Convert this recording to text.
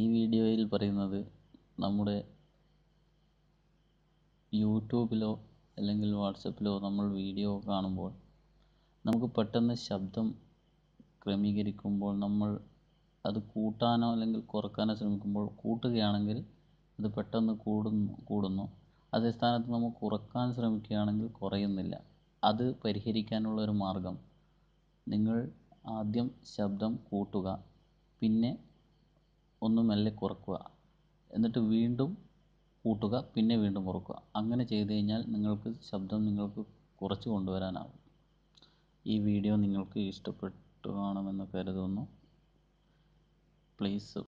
ഈ വീഡിയോയിൽ പറയുന്നത് നമ്മുടെ യൂട്യൂബിലോ അല്ലെങ്കിൽ വാട്സപ്പിലോ നമ്മൾ വീഡിയോ കാണുമ്പോൾ നമുക്ക് പെട്ടെന്ന് ശബ്ദം ക്രമീകരിക്കുമ്പോൾ നമ്മൾ അത് കൂട്ടാനോ അല്ലെങ്കിൽ കുറക്കാനോ ശ്രമിക്കുമ്പോൾ കൂട്ടുകയാണെങ്കിൽ അത് പെട്ടെന്ന് കൂടുന്നു കൂടുന്നു അതേ സ്ഥാനത്ത് നമ്മൾ കുറക്കാൻ ശ്രമിക്കുകയാണെങ്കിൽ കുറയുന്നില്ല അത് പരിഹരിക്കാനുള്ള ഒരു മാർഗം നിങ്ങൾ ആദ്യം ശബ്ദം കൂട്ടുക പിന്നെ ഒന്ന് മെല്ലെ കുറക്കുക എന്നിട്ട് വീണ്ടും കൂട്ടുക പിന്നെ വീണ്ടും കുറക്കുക അങ്ങനെ ചെയ്തു കഴിഞ്ഞാൽ നിങ്ങൾക്ക് ശബ്ദം നിങ്ങൾക്ക് കുറച്ച് കൊണ്ടുവരാനാകും ഈ വീഡിയോ നിങ്ങൾക്ക് ഇഷ്ടപ്പെട്ടു കാണുമെന്ന് കരുതുന്നു പ്ലീസ്